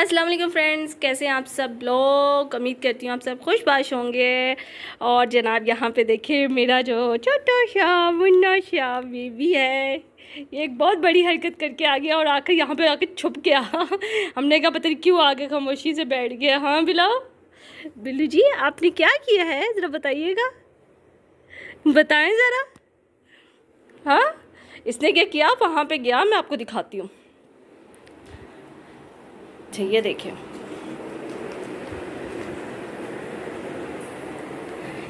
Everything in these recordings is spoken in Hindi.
अस्सलाम वालेकुम फ्रेंड्स कैसे हैं आप सब लोग उम्मीद करती हूँ आप सब खुशबाश होंगे और जनाब यहाँ पे देखिए मेरा जो छोटा शाह मुन्ना शाह बेबी है ये एक बहुत बड़ी हरकत करके आ गया और आकर यहाँ पे आके छुप गया हमने कहा पता नहीं क्यों आगे खामोशी से बैठ गया हाँ बिलाओ बिल्लू जी आपने क्या किया है ज़रा बताइएगा बताएँ ज़रा हाँ इसने क्या किया वहाँ पे गया मैं आपको दिखाती हूँ अच्छा ये देखिए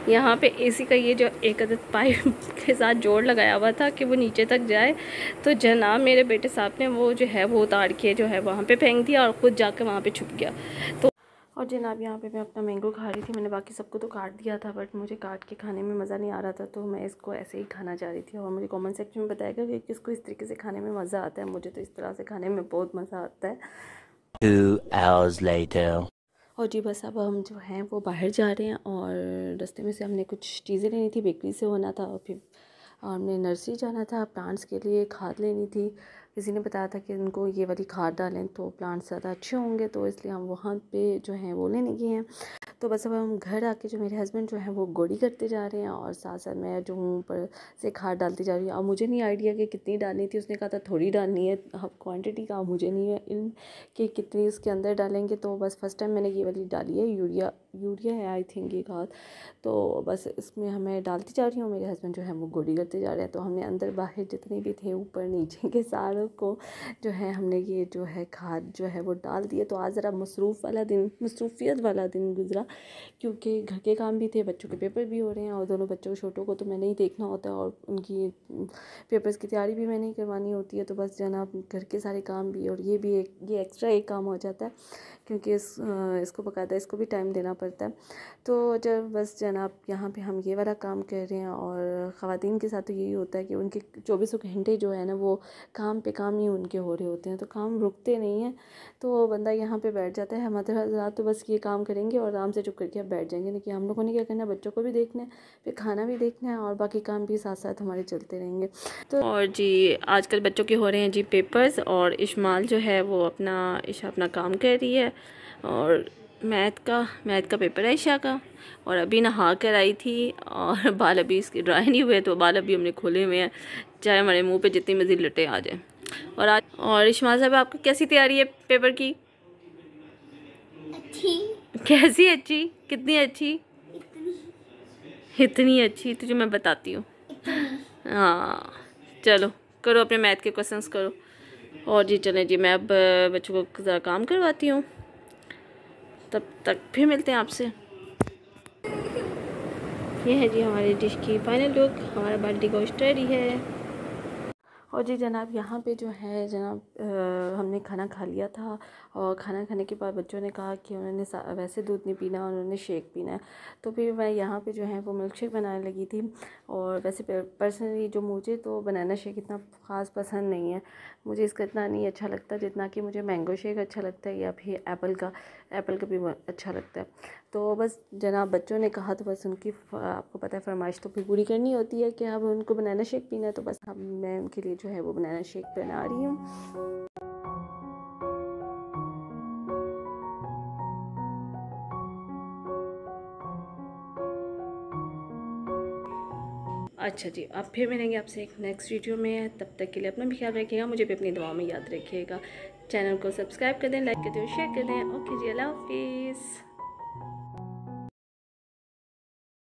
यहाँ पे एसी का ये जो एक अदद पाइप के साथ जोड़ लगाया हुआ था कि वो नीचे तक जाए तो जनाब मेरे बेटे साहब ने वो जो है वो उतार के जो है वहाँ पे फेंक दिया और ख़ुद जाके वहाँ पे छुप गया तो और जनाब यहाँ पे मैं अपना मैंगो खा रही थी मैंने बाकी सबको तो काट दिया था बट मुझे काट के खाने में मज़ा नहीं आ रहा था तो मैं इसको ऐसे ही खाना चाह रही थी और मुझे कॉमेंट सेक्शन में बताएगा कि किसको इस तरीके से खाने में मज़ा आता है मुझे तो इस तरह से खाने में बहुत मज़ा आता है hours later. और जी बस अब हम जो हैं वो बाहर जा रहे हैं और रास्ते में से हमने कुछ चीज़ें लेनी थी बेकरी से होना था और फिर हमने नर्सरी जाना था प्लांट्स के लिए खाद लेनी थी किसी ने बताया था कि उनको ये वाली खाद डालें तो प्लांट्स ज़्यादा अच्छे होंगे तो इसलिए हम वहाँ पे जो हैं वो लेने गए हैं तो बस अब हम घर आके जो मेरे हस्बैंड जो हैं वो गोड़ी करते जा रहे हैं और साथ साथ मैं जो हूँ ऊपर से खाद डालती जा रही हूँ अब मुझे नहीं आइडिया कि कितनी डालनी थी उसने कहा था थोड़ी डालनी है अब क्वान्टिटी का मुझे नहीं है इन कि कितनी इसके अंदर डालेंगे तो बस फर्स्ट टाइम मैंने ये वाली डाली है यूरिया यूरिया है आई थिंक ये खाद तो बस इसमें हमें डालती जा रही हूँ मेरे हस्बैंड जो है वो गोली करते जा रहे हैं तो हमने अंदर बाहर जितने भी थे ऊपर नीचे के सारे को जो है हमने ये जो है खाद जो है वो डाल दिए तो आज ज़रा मसरूफ़ वाला दिन मसरूफियत वाला दिन गुज़रा क्योंकि घर के काम भी थे बच्चों के पेपर भी हो रहे हैं और दोनों बच्चों छोटों को तो मैंने ही देखना होता है और उनकी पेपर्स की तैयारी भी मैंने ही करवानी होती है तो बस जाना घर के सारे काम भी और ये भी एक ये एक्स्ट्रा एक काम हो जाता है क्योंकि इस इसको बकायदा इसको भी टाइम देना पड़ता है तो जब बस जनाब यहाँ पे हम ये वाला काम कर रहे हैं और ख़वान के साथ तो यही होता है कि उनके चौबीसों घंटे जो है ना वो काम पे काम ही उनके हो रहे होते हैं तो काम रुकते नहीं हैं तो बंदा यहाँ पर बैठ जाता है हमारे हज़ार तो बस ये काम करेंगे और आराम से चुप करके अब बैठ जाएंगे लेकिन हम लोगों ने क्या करना है बच्चों को भी देखना है फिर खाना भी देखना है और बाकी काम भी साथ साथ हमारे चलते रहेंगे तो और जी आजकल बच्चों के हो रहे हैं जी पेपर्स और इशमाल जो है वो अपना इशा अपना काम कर रही है और मैथ का मैथ का पेपर है ईशा का और अभी नहा कर आई थी और बाल अभी इसके ड्राई नहीं हुए तो बाल अभी हमने खोले हुए हैं चाहे हमारे मुंह पे जितनी मज़ीद लटे आ जाए और आज और इशमा साहब आपकी कैसी तैयारी है पेपर की अच्छी कैसी अच्छी कितनी अच्छी इतनी, इतनी अच्छी तुझे मैं बताती हूँ हाँ चलो करो अपने मैथ के क्वेश्चंस करो और जी चलें जी मैं अब बच्चों को ज़रा काम करवाती हूँ तब तक फिर मिलते हैं आपसे ये है जी हमारी डिश की फाइनल लुक हमारा बाल्टी गोश्त रेडी है और जी जनाब यहाँ पे जो है जनाब आ, हमने खाना खा लिया था और खाना खाने के बाद बच्चों ने कहा कि उन्होंने वैसे दूध नहीं पीना उन्होंने शेक पीना है तो फिर मैं यहाँ पे जो है वो मिल्क शेक बनाने लगी थी और वैसे पर्सनली जो मुझे तो बनाना शेक इतना ख़ास पसंद नहीं है मुझे इसका इतना नहीं अच्छा लगता जितना कि मुझे मैंगो शेक अच्छा लगता है या फिर एप्पल का एप्पल का भी अच्छा लगता है तो बस जनाब बच्चों ने कहा तो बस उनकी आपको पता है फरमाइश तो फिर पूरी करनी होती है कि अब उनको बनाना शेक पीना है तो बस अब मैं उनके लिए जो है वो बनाना शेक बना रही हूँ अच्छा जी अब फिर मिलेंगे आपसे एक नेक्स्ट वीडियो में तब तक के लिए अपना भी ख्याल रखिएगा मुझे भी अपनी दुआओं में याद रखिएगा चैनल को सब्सक्राइब कर दें लाइक कर दें शेयर कर दें ओके जी अल्लाह हाफिज़